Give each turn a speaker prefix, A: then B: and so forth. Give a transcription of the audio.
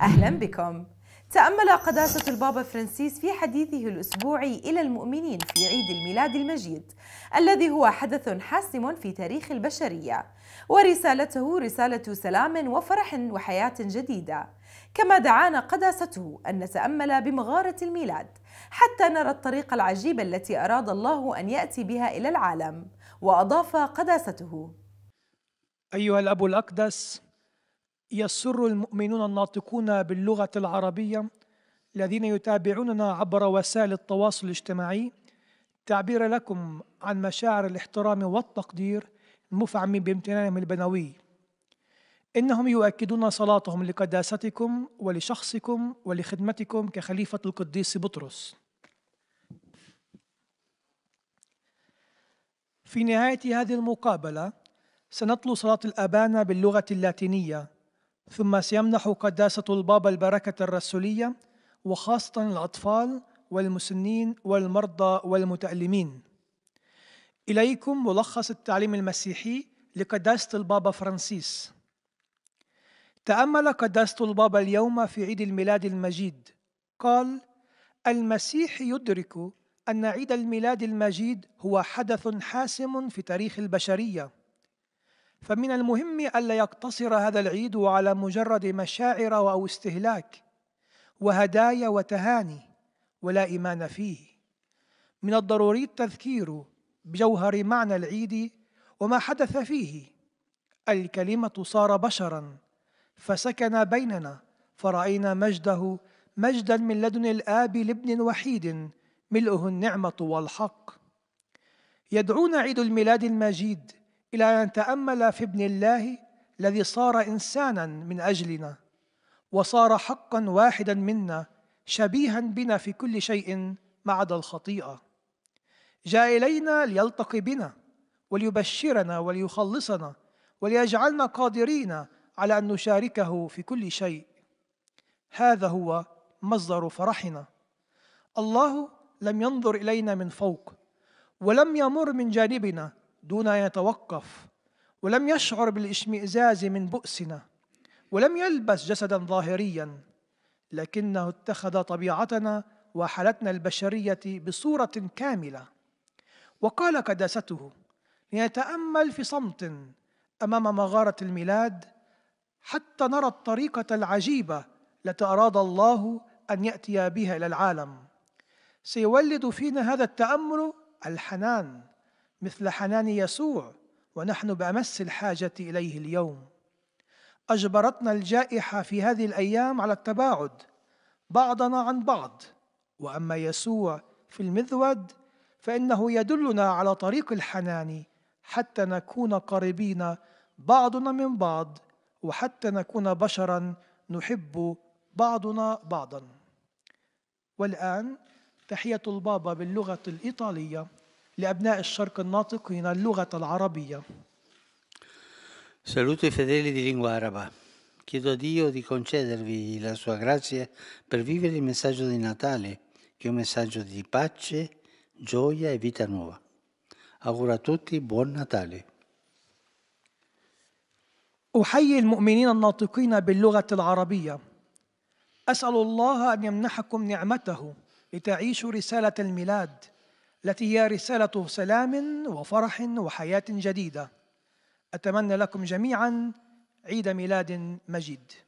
A: أهلا بكم تأمل قداسة البابا فرانسيس في حديثه الأسبوعي إلى المؤمنين في عيد الميلاد المجيد الذي هو حدث حاسم في تاريخ البشرية ورسالته رسالة سلام وفرح وحياة جديدة كما دعانا قداسته أن نتأمل بمغارة الميلاد حتى نرى الطريقة العجيبة التي أراد الله أن يأتي بها إلى العالم وأضاف قداسته
B: أيها الأب الأقدس يسر المؤمنون الناطقون باللغة العربية الذين يتابعوننا عبر وسائل التواصل الاجتماعي تعبير لكم عن مشاعر الاحترام والتقدير المفعم بامتنانهم البنوي إنهم يؤكدون صلاتهم لقداستكم ولشخصكم ولخدمتكم كخليفة القديس بطرس في نهاية هذه المقابلة سنتلو صلاة الأبانة باللغة اللاتينية ثم سيمنح قداسة البابا البركة الرسولية وخاصة الأطفال والمسنين والمرضى والمتألمين إليكم ملخص التعليم المسيحي لقداسة البابا فرانسيس تأمل قداسة البابا اليوم في عيد الميلاد المجيد قال المسيح يدرك أن عيد الميلاد المجيد هو حدث حاسم في تاريخ البشرية فمن المهم ألا يقتصر هذا العيد على مجرد مشاعر أو استهلاك وهدايا وتهاني ولا إيمان فيه من الضروري التذكير بجوهر معنى العيد وما حدث فيه الكلمة صار بشرا فسكن بيننا فرأينا مجده مجدا من لدن الآب لابن وحيد ملؤه النعمة والحق يدعونا عيد الميلاد المجيد إلى أن تأمل في ابن الله الذي صار إنسانا من أجلنا وصار حقا واحدا منا شبيها بنا في كل شيء ما عدا الخطيئة جاء إلينا ليلتقي بنا وليبشرنا وليخلصنا وليجعلنا قادرين على أن نشاركه في كل شيء هذا هو مصدر فرحنا الله لم ينظر إلينا من فوق ولم يمر من جانبنا دون أن يتوقف ولم يشعر بالاشمئزاز من بؤسنا ولم يلبس جسدا ظاهريا لكنه اتخذ طبيعتنا وحالتنا البشرية بصورة كاملة وقال قداسته لنتأمل في صمت أمام مغارة الميلاد حتى نرى الطريقة العجيبة التي أراد الله أن يأتي بها إلى العالم سيولد فينا هذا التأمل الحنان مثل حنان يسوع ونحن بأمس الحاجة إليه اليوم أجبرتنا الجائحة في هذه الأيام على التباعد بعضنا عن بعض وأما يسوع في المذود فإنه يدلنا على طريق الحنان حتى نكون قريبين بعضنا من بعض وحتى نكون بشرا نحب بعضنا بعضا والآن تحية البابا باللغة الإيطالية لأبناء الشرق الناطقين اللغة العربية. Saluto i fedeli di lingua araba. Chiedo a Dio di concedervi la sua grazia per vivere il messaggio di Natale, che è un messaggio di pace, gioia e vita nuova. Auguro a tutti buon Natale. أحيي المؤمنين الناطقين باللغة العربية. أسأل الله أن يمنحكم نعمته لتعيشوا رسالة الميلاد التي هي رسالة سلام وفرح وحياة جديدة أتمنى لكم جميعا عيد ميلاد مجيد